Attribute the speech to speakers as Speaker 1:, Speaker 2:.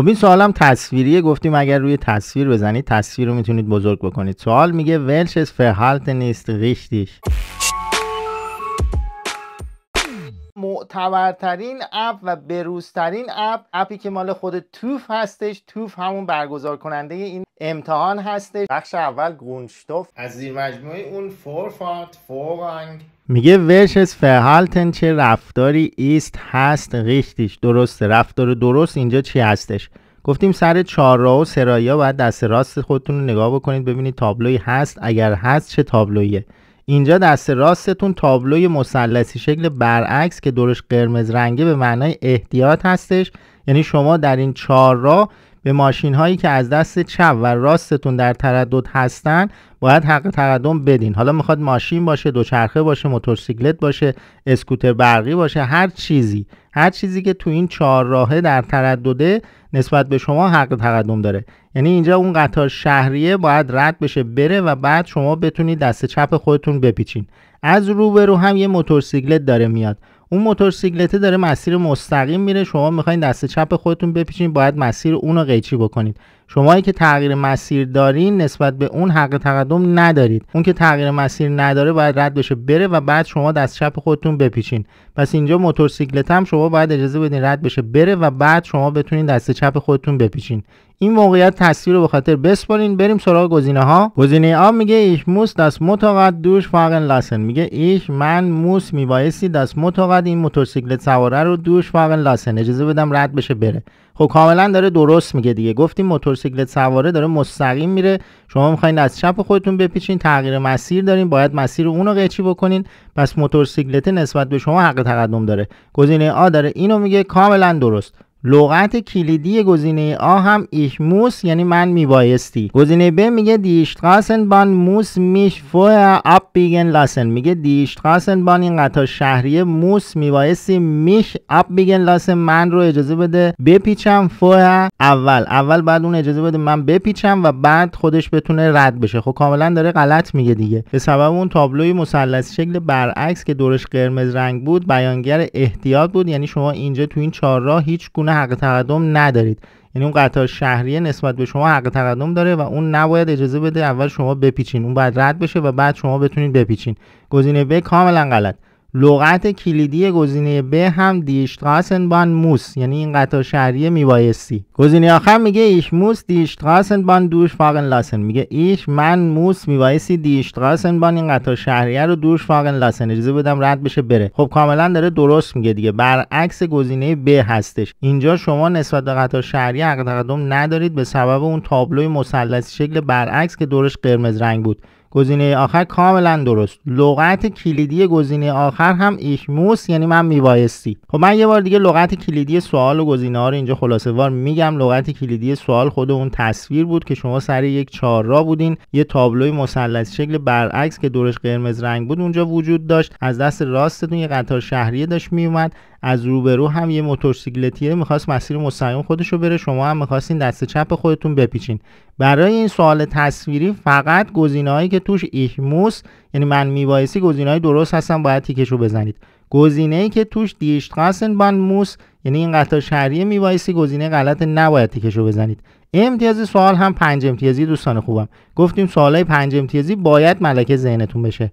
Speaker 1: خب این سوالم تصویریه گفتیم اگر روی تصویر بزنید تصویر رو میتونید بزرگ بکنید سوال میگه ولشس فرهالت نیست ریشتیش معتبرترین اپ و بروزترین اپ اپی که مال خود توف هستش توف همون برگزار کننده این امتحان هستش بخش اول گونشتوف از زیر مجموعه اون فورفارت فورانگ میگه ورشس فهالتن چه رفتاری ایست هست ریختیش درست رفتار درست اینجا چی هستش گفتیم سر چهار و سرایا باید دست راست خودتون رو نگاه بکنید ببینید تابلوی هست اگر هست چه تابلویه اینجا دست راستتون تابلوی مثلثی شکل برعکس که دورش قرمز رنگه به معنای احتیاط هستش یعنی شما در این چهار راه به ماشین هایی که از دست چپ و راستتون در تردد هستن باید حق تقدم بدین حالا میخواد ماشین باشه دوچرخه باشه موتورسیکلت باشه اسکوتر برقی باشه هر چیزی هر چیزی که تو این چهار راهه در تردده نسبت به شما حق تقدم داره یعنی اینجا اون قطار شهریه باید رد بشه بره و بعد شما بتونید دست چپ خودتون بپیچین از روبرو هم یه موتورسیکلت داره میاد اون موتورسیکلت داره مسیر مستقیم میره شما میخواین دست چپ خودتون بپیچین باید مسیر اون رو قیچی بکنید شمایی که تغییر مسیر دارین نسبت به اون حق تقدم ندارید اون که تغییر مسیر نداره باید رد بشه بره و بعد شما دست چپ خودتون بپیچین پس اینجا موتورسیکلت هم شما باید اجازه بدین رد بشه بره و بعد شما بتونین دست چپ خودتون بپیچین این موقعیت تصویر رو به خاطر بسپارین بریم سراغ گزینه ها گزینه ها میگه ایش موس دست متقد دوش فاقن لاسن میگه ایش من موس میبایستی دست متقد این موتورسیکلت سواره رو دوش فاقن لاسن اجازه بدم رد بشه بره خب کاملا داره درست میگه دیگه گفتیم موتورسیکلت سواره داره مستقیم میره شما میخواین از چپ خودتون بپیچین تغییر مسیر دارین باید مسیر اون رو بکنین پس موتورسیکلت نسبت به شما حق تقدم داره گزینه آ داره اینو میگه کاملا درست لغت کلیدی گزینه آ هم ایش موس یعنی من میبایستی گزینه ب میگه قاسن بان موس میش فوه آب بیگن لاسن میگه قاسن بان این قطار شهریه موس میبایستی میش آب بیگن لاسن من رو اجازه بده بپیچم فوه اول اول بعد اون اجازه بده من بپیچم و بعد خودش بتونه رد بشه خب کاملا داره غلط میگه دیگه به سبب اون تابلوی مثلث شکل برعکس که دورش قرمز رنگ بود بیانگر احتیاط بود یعنی شما اینجا تو این چهارراه هیچ گونه حق تقدم ندارید یعنی اون قطار شهریه نسبت به شما حق تقدم داره و اون نباید اجازه بده اول شما بپیچین اون باید رد بشه و بعد شما بتونید بپیچین گزینه ب کاملا غلط لغت کلیدی گزینه ب هم دیشتراسن بان موس یعنی این قطع شهریه میبایستی گزینه آخر میگه ایش موس دیشتراسن بان دوش فاقن لاسن میگه ایش من موس میبایستی دیشتراسن بان این قطار شهریه رو دوش فاقن لاسن اجازه بدم رد بشه بره خب کاملا داره درست میگه دیگه برعکس گزینه ب هستش اینجا شما نسبت به قطار شهری حق ندارید به سبب اون تابلوی مثلثی شکل برعکس که دورش قرمز رنگ بود گزینه آخر کاملا درست لغت کلیدی گزینه آخر هم ایشموس یعنی من میبایستی خب من یه بار دیگه لغت کلیدی سوال و گزینه ها رو اینجا خلاصه میگم لغت کلیدی سوال خود اون تصویر بود که شما سر یک را بودین یه تابلوی مثلث شکل برعکس که دورش قرمز رنگ بود اونجا وجود داشت از دست راستتون یه قطار شهریه داشت میومد از روبرو هم یه موتورسیکلتیه میخواست مسیر مستقیم خودش رو بره شما هم میخواستین دست چپ خودتون بپیچین برای این سوال تصویری فقط یعنی گزینه‌ای که توش موس یعنی من میبایسی گزینه‌ای درست هستن باید تیکش رو بزنید گزینه ای که توش دیشت قاسن بان موس یعنی این قطع شهریه میبایسی گزینه غلط نباید تیکش رو بزنید امتیاز سوال هم پنج امتیازی دوستان خوبم گفتیم سوالای پنج امتیازی باید ملکه ذهنتون بشه